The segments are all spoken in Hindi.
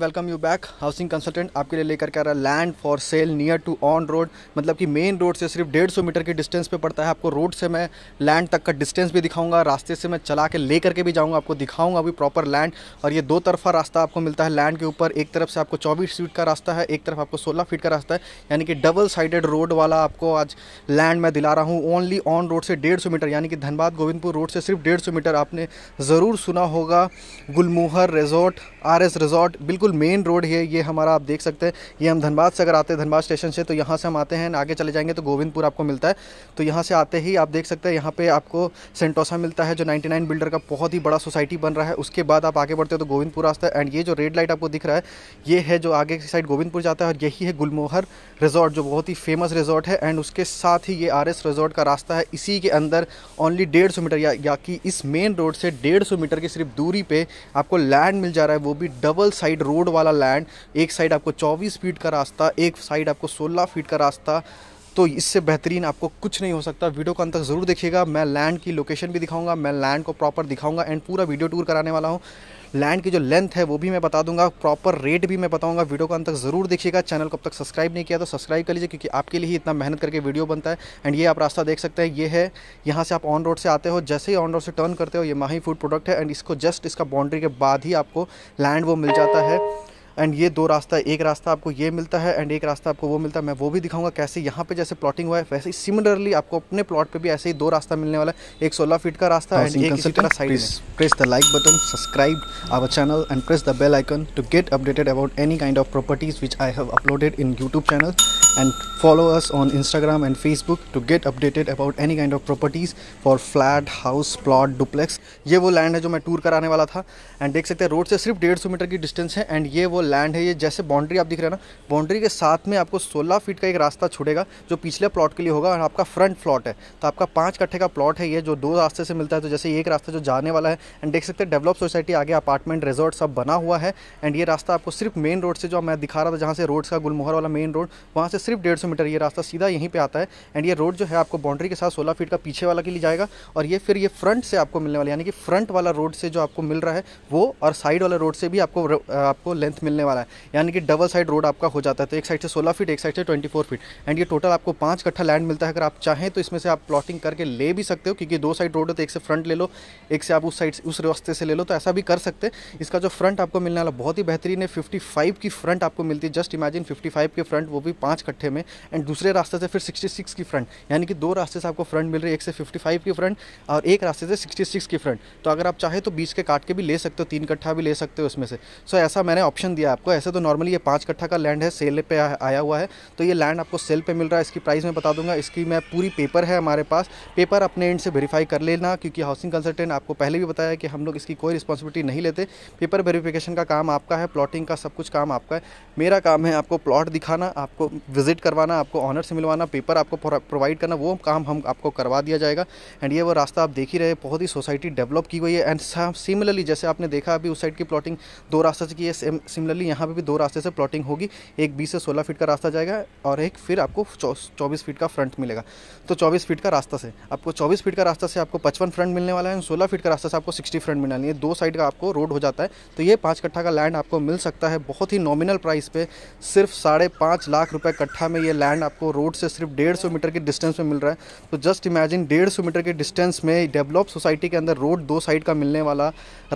welcome you back housing consultant आपके लिए लेकर के आ रहा है land for sale near to on road मतलब कि मेन रोड से सिर्फ डेढ़ सौ मीटर के डिस्टेंस पे पड़ता है आपको रोड से मैं लैंड तक का डिस्टेंस भी दिखाऊंगा रास्ते से मैं चला के ले करके भी जाऊंगा आपको दिखाऊंगा भी प्रॉपर लैंड और ये दो तरफा रास्ता आपको मिलता है लैंड के ऊपर एक तरफ से आपको चौबीस फीट का रास्ता है एक तरफ आपको सोलह फीट का रास्ता है यानी कि डबल साइडेड रोड वाला आपको आज लैंड मैं दिला रहा हूँ ओनली ऑन रोड से डेढ़ मीटर यानी कि धनबाद गोविंदपुर रोड से सिर्फ डेढ़ मीटर आपने ज़रूर सुना होगा Gulmohar resort R S resort बिल्कुल बिल्कुल मेन रोड है ये हमारा आप देख सकते हैं ये हम धनबाद से अगर आते हैं धनबाद स्टेशन से तो यहाँ से हम आते हैं आगे चले जाएंगे तो गोविंदपुर आपको मिलता है तो यहाँ से आते ही आप देख सकते हैं यहाँ पे आपको सेंटोसा मिलता है जो 99 बिल्डर का बहुत ही बड़ा सोसाइटी बन रहा है उसके बाद आप आगे बढ़ते हो तो गोविंदपुर रास्ता है एंड ये जो रेड लाइट आपको दिख रहा है ये है जो आगे की साइड गोविंदपुर जाता है और यही है गुलमोहर रिजॉर्ट जो बहुत ही फेमस रिजॉर्ट है एंड उसके साथ ही ये आर एस रिजॉर्ट का रास्ता है इसी के अंदर ओनली डेढ़ मीटर या, कि इस मेन रोड से डेढ़ मीटर की सिर्फ दूरी पर आपको लैंड मिल जा रहा है वो भी डबल साइड रोड रोड वाला लैंड एक साइड आपको 24 फीट का रास्ता एक साइड आपको 16 फीट का रास्ता तो इससे बेहतरीन आपको कुछ नहीं हो सकता वीडियो को अंत तक ज़रूर देखिएगा मैं लैंड की लोकेशन भी दिखाऊंगा मैं लैंड को प्रॉपर दिखाऊंगा एंड पूरा वीडियो टूर कराने वाला हूँ लैंड की जो लेंथ है वो भी मैं बता दूंगा प्रॉपर रेट भी मैं बताऊंगा वीडियो को अंत तक जरूर देखिएगा चैनल को अब तक सब्सक्राइब नहीं किया तो सब्सक्राइब कर लीजिए क्योंकि आपके लिए ही इतना मेहनत करके वीडियो बनता है एंड ये आप रास्ता देख सकते हैं ये है यहाँ से आप ऑन रोड से आते हो जैसे ही ऑन रोड से टर्न करते हो ये माही फूड प्रोडक्ट है एंड इसको जस्ट इसका बाउंड्री के बाद ही आपको लैंड वो मिल जाता है एंड ये दो रास्ता है एक रास्ता आपको ये मिलता है एंड एक रास्ता आपको वो मिलता है मैं वो भी दिखाऊंगा कैसे यहाँ पे जैसे प्लॉटिंग हुआ है वैसे ही सिमिलरली आपको अपने प्लॉट पे भी ऐसे ही दो रास्ता मिलने वाला है एक सोलह फीट का रास्ता एंड एक इसी तरह side press the like button subscribe our channel and press the bell icon to get updated about any kind of properties which I have uploaded in YouTube channel and follow us on Instagram and Facebook to get updated about any kind of properties for flat house plot duplex ये वो लैंड है जो मैं टूर कराने वाला था एंड देख सकते हैं रोड से सिर्फ डेढ़ सौ मीटर की डिस्टेंस है एंड ये वो लैंड है ये जैसे बाउंड्री आप दिख रहे हैं ना बाउंड्री के साथ में आपको 16 फीट का एक रास्ता छुड़ेगा जो पिछले प्लॉट के लिए होगा और आपका फ्रंट प्लॉट है तो आपका पाँच कट्ठे का प्लॉट है ये जो दो रास्ते से मिलता है तो जैसे एक रास्ता जो जाने वाला है एंड देख सकते हैं डेवलप सोसाइटी आगे अपार्टमेंट रिजॉर्ट सब बना हुआ है एंड ये रास्ता आपको सिर्फ मेन रोड से जो मैं दिखा रहा था जहाँ से रोड्स का गुलमोहर वाला मेन रोड वहाँ से सिर्फ डेढ़ सौ मीटर ये रास्ता सीधा यहीं पे आता है एंड ये रोड जो है आपको बाउंड्री के साथ सोलह फीट का पीछे वाला के लिए जाएगा और ये फिर ये फ्रंट से आपको मिलने वाला यानी कि फ्रंट वाला रोड से जो आपको मिल रहा है वो और साइड वाला रोड से भी आपको आपको लेंथ मिलने वाला है यानी कि डबल साइड रोड आपका हो जाता है तो एक साइड से सोलह फीट एक साइड से ट्वेंटी फीट एंड ये टोटल आपको पाँच कट्ठा लैंड मिलता है अगर आप चाहें तो इसमें से आप प्लॉटिंग करके ले भी सकते हो क्योंकि दो साइड रोड है तो एक से फ्रंट ले लो एक से आप उस साइड उस रास्ते से ले लो तो ऐसा भी कर सकते हैं इसका जो फ्रंट आपको मिलने वाला बहुत ही बेहतरीन है फिफ्टी की फ्रंट आपको मिलती है जस्ट इमेजिन फिफ्टी के फ्रंट वो भी पाँच इकट्ठे में एंड दूसरे रास्ते से फिर 66 की फ्रंट यानी कि दो रास्ते से आपको फ्रंट मिल रही है एक से 55 की फ्रंट और एक रास्ते से 66 की फ्रंट तो अगर आप चाहे तो बीच के काट के भी ले सकते हो तीन कट्ठा भी ले सकते हो उसमें से सो so, ऐसा मैंने ऑप्शन दिया आपको ऐसे तो नॉर्मली ये पाँच कट्ठा का लैंड है सेल पर आया हुआ है तो ये लैंड आपको सेल पर मिल रहा है इसकी प्राइस मैं बता दूंगा इसकी मैं पूरी पेपर है हमारे पास पेपर अपने एंड से वेरीफाई कर लेना क्योंकि हाउसिंग कंसल्टेंट आपको पहले भी बताया कि हम लोग इसकी कोई रिस्पॉन्सिबिलिटी नहीं लेते पेपर वेरीफिकेशन का काम आपका है प्लॉटिंग का सब कुछ काम आपका है मेरा काम है आपको प्लॉट दिखाना आपको विजिट करवाना आपको ऑनर से मिलवाना पेपर आपको प्रोवाइड करना वो काम हम आपको करवा दिया जाएगा एंड ये वो रास्ता आप देख ही रहे बहुत ही सोसाइटी डेवलप की हुई है एंड सिमिलरली जैसे आपने देखा अभी उस साइड की प्लॉटिंग दो रास्ते से की है सिमिलरली यहाँ पर भी दो रास्ते से प्लॉटिंग होगी एक बीस से सोलह फीट का रास्ता जाएगा और एक फिर आपको चौबीस फीट का फ्रंट मिलेगा तो चौबीस फीट का रास्ता से आपको चौबीस फीट का रास्ता से आपको पचपन फ्रंट मिलने वाला है एंड सोलह फीट का रास्ता से आपको सिक्सटी फ्रंट मिलना है दो साइड का आपको रोड हो जाता है तो ये पाँच कट्ठा का लैंड आपको मिल सकता है बहुत ही नॉमिनल प्राइस पे सिर्फ साढ़े पाँच लाख रुपये कट कट्ठा में ये लैंड आपको रोड से सिर्फ डेढ़ सौ मीटर के डिस्टेंस में मिल रहा है तो जस्ट इमेजिन डेढ़ सौ मीटर के डिस्टेंस में डेवलप सोसाइटी के अंदर रोड दो साइड का मिलने वाला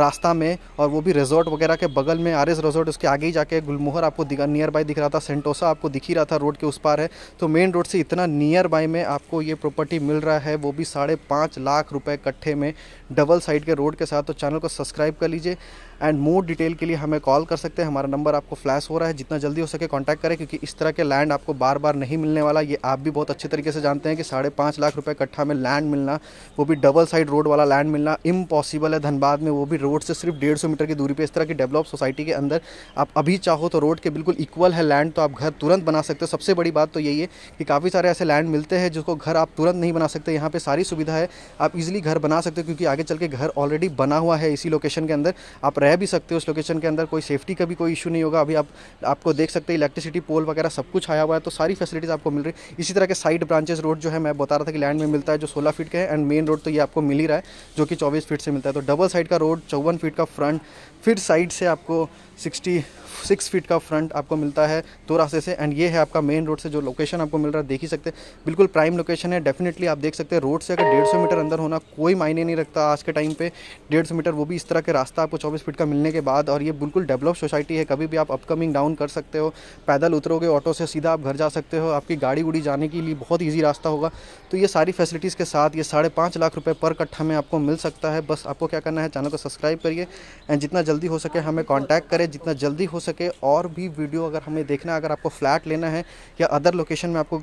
रास्ता में और वो भी रिजॉर्ट वगैरह के बगल में आर एस रिजॉर्ट उसके आगे ही जाके गुलमोहर आपको दिखा नियर बाय दिख रहा था सेंटोसा आपको दिख ही रहा था रोड के उस पार है तो मेन रोड से इतना नियर बाय में आपको ये प्रॉपर्टी मिल रहा है वो भी साढ़े पाँच लाख रुपये कट्ठे में डबल साइड के रोड के साथ तो चैनल को सब्सक्राइब कर लीजिए एंड मोर डिटेल के लिए हमें कॉल कर सकते हैं हमारा नंबर आपको फ्लैश हो रहा है जितना जल्दी हो सके कॉन्टैक्ट करें क्योंकि इस तरह के लैंड आपको बार बार नहीं मिलने वाला ये आप भी बहुत अच्छे तरीके से जानते हैं कि साढ़े पाँच लाख रुपये कट्ठा में लैंड मिलना वो भी डबल साइड रोड वाला लैंड मिलना इम्पॉसिबल है धनबाद में वो भी रोड से सिर्फ डेढ़ सौ मीटर की दूरी पर इस तरह की डेवलप सोसाइटी के अंदर आप अभी चाहो तो रोड के बिल्कुल इक्वल है लैंड तो आप घर तुरंत बना सकते हो सबसे बड़ी बात तो यही है कि काफ़ी सारे ऐसे लैंड मिलते हैं जिसको घर आप तुरंत नहीं बना सकते यहाँ पर सारी सुविधा है आप इजिली घर बना सकते हो क्योंकि आगे चल के घर ऑलरेडी बना हुआ है इसी लोकेशन के अंदर आप रह भी सकते हो उस लोकेशन के अंदर कोई सेफ्टी का भी कोई इशू नहीं होगा अभी आप आपको देख सकते हैं इलेक्ट्रिसिटी पोल वगैरह सब कुछ आया हुआ है तो सारी फैसिलिटीज़ आपको मिल रही है इसी तरह के साइड ब्रांचेस रोड जो है मैं बता रहा था कि लैंड में मिलता है जो सोलह फीट का है एंड मेन रोड तो ये आपको मिल ही रहा है जो कि चौबीस फीट से मिलता है तो डबल साइड का रोड चौवन फीट का फ्रंट फिर साइड से आपको सिक्सटी सिक्स फीट का फ्रंट आपको मिलता है दो रास्ते से एंड ये है आपका मेन रोड से जो लोकेशन आपको मिल रहा है देख ही सकते हैं बिल्कुल प्राइम लोकेशन है डेफिनेटली आप देख सकते हैं रोड से अगर डेढ़ सौ मीटर अंदर होना कोई मायने नहीं रखता आज के टाइम पे डेढ़ सौ मीटर वो भी इस तरह के रास्ता आपको चौबीस फीट मार्केट का मिलने के बाद और ये बिल्कुल डेवलप सोसाइटी है कभी भी आप अपकमिंग डाउन कर सकते हो पैदल उतरोगे ऑटो से सीधा आप घर जा सकते हो आपकी गाड़ी उड़ी जाने के लिए बहुत ईजी रास्ता होगा तो ये सारी फैसिलिटीज़ के साथ ये साढ़े पाँच लाख रुपये पर कट्ठा में आपको मिल सकता है बस आपको क्या करना है चैनल को सब्सक्राइब करिए एंड जितना जल्दी हो सके हमें कॉन्टैक्ट करें जितना जल्दी हो सके और भी वीडियो अगर हमें देखना है अगर आपको फ्लैट लेना है या अदर लोकेशन में आपको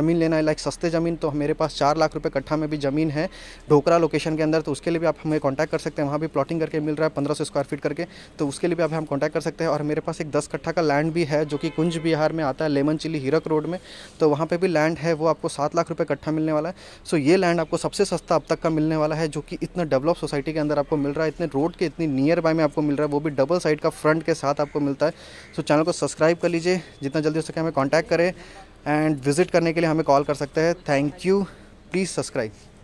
ज़मीन लेना है लाइक सस्ते ज़मीन तो मेरे पास चार लाख रुपये कट्ठा में भी ज़मीन है ढोकरा लोकेशन के अंदर तो उसके लिए भी आप हमें कॉन्टैक्ट कर सकते हैं वहाँ भी प्लॉटिंग करके मिल रहा है पंद्रह स्क्वायर फिट करके तो उसके लिए भी आप हम कॉन्टैक्ट कर सकते हैं और मेरे पास एक दस कट्ठा का लैंड भी है जो कि कुंज बिहार में आता है लेमन चिली हीरक रोड में तो वहाँ पर भी लैंड है वो आपको सात लाख रुपये कट्ठा मिलने वाला है सो ये लैंड आपको सबसे सस्ता अब तक का मिलने वाला है जो कि इतना डेवलप सोसाइटी के अंदर आपको मिल रहा है इतने रोड के इतनी नियर बाय में आपको मिल रहा है वो भी डबल साइड का फ्रंट के साथ आपको मिलता है सो चैनल को सब्सक्राइब कर लीजिए जितना जल्दी हो सके हमें कॉन्टैक्ट करें एंड विजिट करने के लिए हमें कॉल कर सकते हैं थैंक यू प्लीज़ सब्सक्राइब